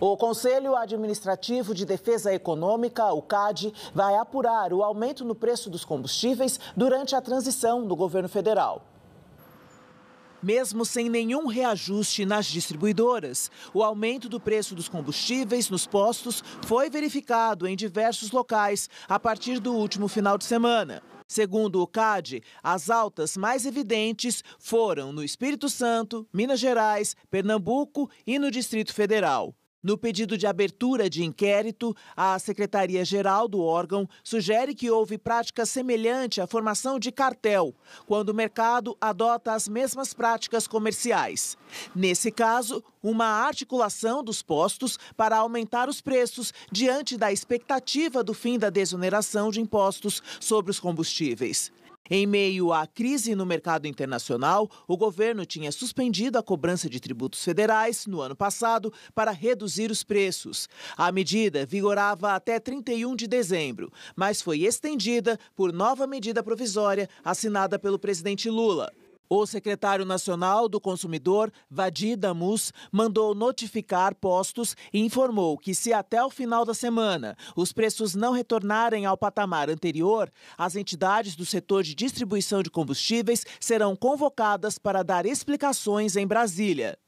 O Conselho Administrativo de Defesa Econômica, o CAD, vai apurar o aumento no preço dos combustíveis durante a transição do governo federal. Mesmo sem nenhum reajuste nas distribuidoras, o aumento do preço dos combustíveis nos postos foi verificado em diversos locais a partir do último final de semana. Segundo o CAD, as altas mais evidentes foram no Espírito Santo, Minas Gerais, Pernambuco e no Distrito Federal. No pedido de abertura de inquérito, a Secretaria-Geral do órgão sugere que houve prática semelhante à formação de cartel, quando o mercado adota as mesmas práticas comerciais. Nesse caso, uma articulação dos postos para aumentar os preços diante da expectativa do fim da desoneração de impostos sobre os combustíveis. Em meio à crise no mercado internacional, o governo tinha suspendido a cobrança de tributos federais no ano passado para reduzir os preços. A medida vigorava até 31 de dezembro, mas foi estendida por nova medida provisória assinada pelo presidente Lula. O secretário nacional do consumidor, Vadi Damus, mandou notificar postos e informou que, se até o final da semana os preços não retornarem ao patamar anterior, as entidades do setor de distribuição de combustíveis serão convocadas para dar explicações em Brasília.